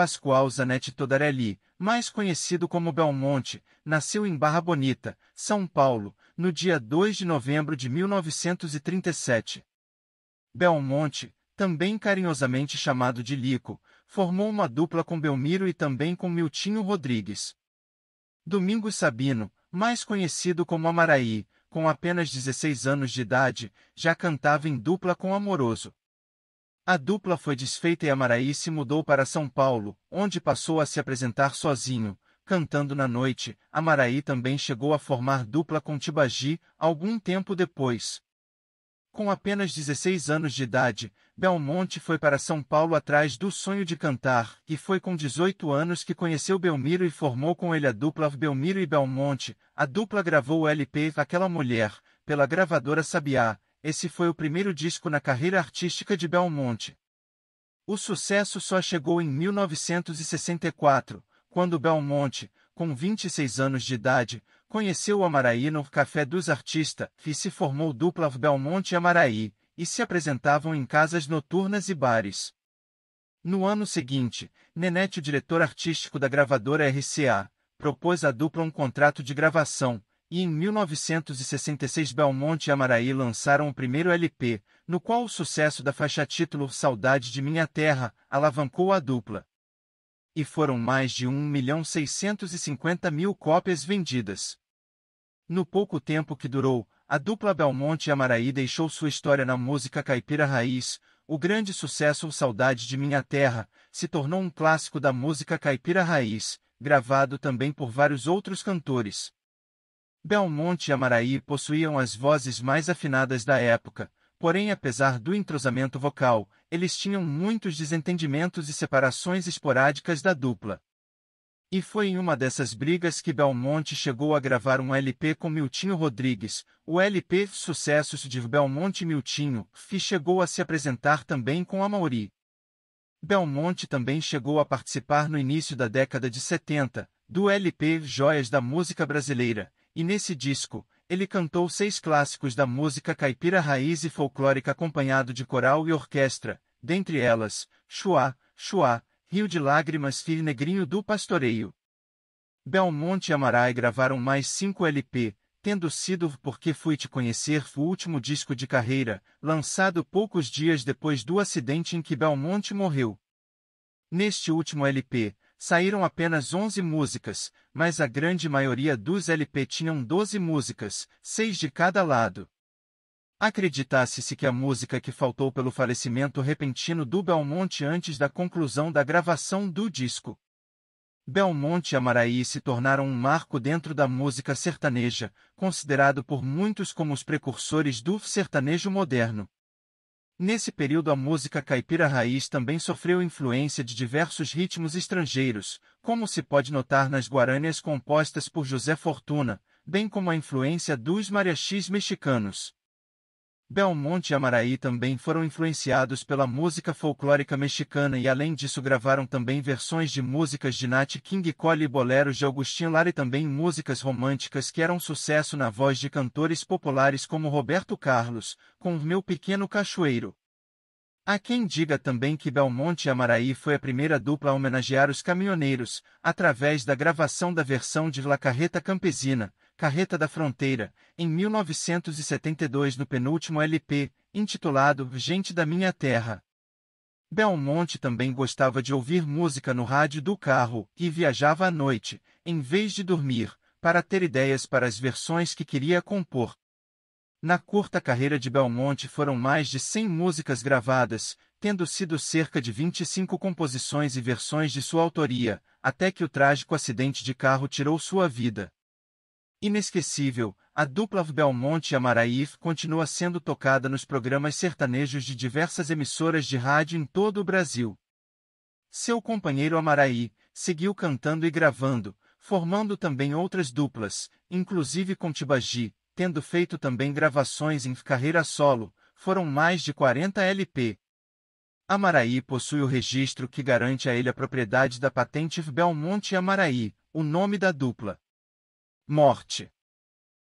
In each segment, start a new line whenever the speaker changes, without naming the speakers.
Pascoal Zanetti Todarelli, mais conhecido como Belmonte, nasceu em Barra Bonita, São Paulo, no dia 2 de novembro de 1937. Belmonte, também carinhosamente chamado de Lico, formou uma dupla com Belmiro e também com Miltinho Rodrigues. Domingos Sabino, mais conhecido como Amaraí, com apenas 16 anos de idade, já cantava em dupla com Amoroso. A dupla foi desfeita e Amaraí se mudou para São Paulo, onde passou a se apresentar sozinho, cantando na noite. Amaraí também chegou a formar dupla com Tibagi, algum tempo depois. Com apenas 16 anos de idade, Belmonte foi para São Paulo atrás do sonho de cantar, e foi com 18 anos que conheceu Belmiro e formou com ele a dupla Belmiro e Belmonte. A dupla gravou o LP Aquela Mulher, pela gravadora Sabiá, esse foi o primeiro disco na carreira artística de Belmonte. O sucesso só chegou em 1964, quando Belmonte, com 26 anos de idade, conheceu Amaraí no Café dos Artistas e se formou dupla Belmonte e Amaraí, e se apresentavam em casas noturnas e bares. No ano seguinte, Nenete, o diretor artístico da gravadora RCA, propôs à dupla um contrato de gravação, e em 1966 Belmonte e Amaraí lançaram o primeiro LP, no qual o sucesso da faixa título Saudade de Minha Terra alavancou a dupla. E foram mais de 1.650.000 cópias vendidas. No pouco tempo que durou, a dupla Belmonte e Amaraí deixou sua história na música caipira raiz, o grande sucesso O Saudade de Minha Terra se tornou um clássico da música caipira raiz, gravado também por vários outros cantores. Belmonte e Amaraí possuíam as vozes mais afinadas da época, porém apesar do entrosamento vocal, eles tinham muitos desentendimentos e separações esporádicas da dupla. E foi em uma dessas brigas que Belmonte chegou a gravar um LP com Miltinho Rodrigues. O LP Sucessos de Belmonte e Miltinho, que chegou a se apresentar também com Amauri. Belmonte também chegou a participar no início da década de 70, do LP Joias da Música Brasileira, e nesse disco, ele cantou seis clássicos da música caipira raiz e folclórica acompanhado de coral e orquestra, dentre elas, Chuá, Chuá, Rio de Lágrimas Filho Negrinho do Pastoreio. Belmonte e Amarai gravaram mais cinco LP, tendo sido Porque Fui Te Conhecer o último disco de carreira, lançado poucos dias depois do acidente em que Belmonte morreu. Neste último LP, saíram apenas 11 músicas, mas a grande maioria dos LP tinham 12 músicas, seis de cada lado. Acreditasse-se que a música que faltou pelo falecimento repentino do Belmonte antes da conclusão da gravação do disco. Belmonte e Amaraí se tornaram um marco dentro da música sertaneja, considerado por muitos como os precursores do sertanejo moderno. Nesse período a música caipira raiz também sofreu influência de diversos ritmos estrangeiros, como se pode notar nas guaranias compostas por José Fortuna, bem como a influência dos mariachis mexicanos. Belmonte e Amaraí também foram influenciados pela música folclórica mexicana e além disso gravaram também versões de músicas de Nat King Cole e boleros de Agustin Lara e também músicas românticas que eram sucesso na voz de cantores populares como Roberto Carlos, com Meu Pequeno Cachoeiro. Há quem diga também que Belmonte e Amaraí foi a primeira dupla a homenagear os caminhoneiros, através da gravação da versão de La Carreta Campesina, Carreta da Fronteira, em 1972 no penúltimo LP, intitulado Gente da Minha Terra. Belmonte também gostava de ouvir música no rádio do carro e viajava à noite, em vez de dormir, para ter ideias para as versões que queria compor. Na curta carreira de Belmonte foram mais de 100 músicas gravadas, tendo sido cerca de 25 composições e versões de sua autoria, até que o trágico acidente de carro tirou sua vida. Inesquecível, a dupla Belmonte e Amaraif continua sendo tocada nos programas sertanejos de diversas emissoras de rádio em todo o Brasil. Seu companheiro Amaraí seguiu cantando e gravando, formando também outras duplas, inclusive com Tibagi, tendo feito também gravações em carreira solo, foram mais de 40 LP. Amaraí possui o registro que garante a ele a propriedade da patente Belmonte Amaraí, o nome da dupla. Morte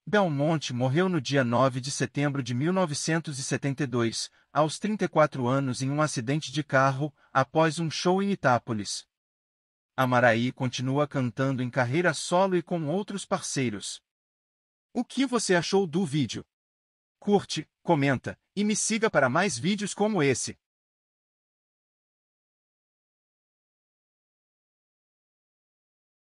Belmonte morreu no dia 9 de setembro de 1972, aos 34 anos em um acidente de carro, após um show em Itápolis. Amaraí continua cantando em carreira solo e com outros parceiros. O que você achou do vídeo? Curte, comenta e me siga para mais vídeos como esse.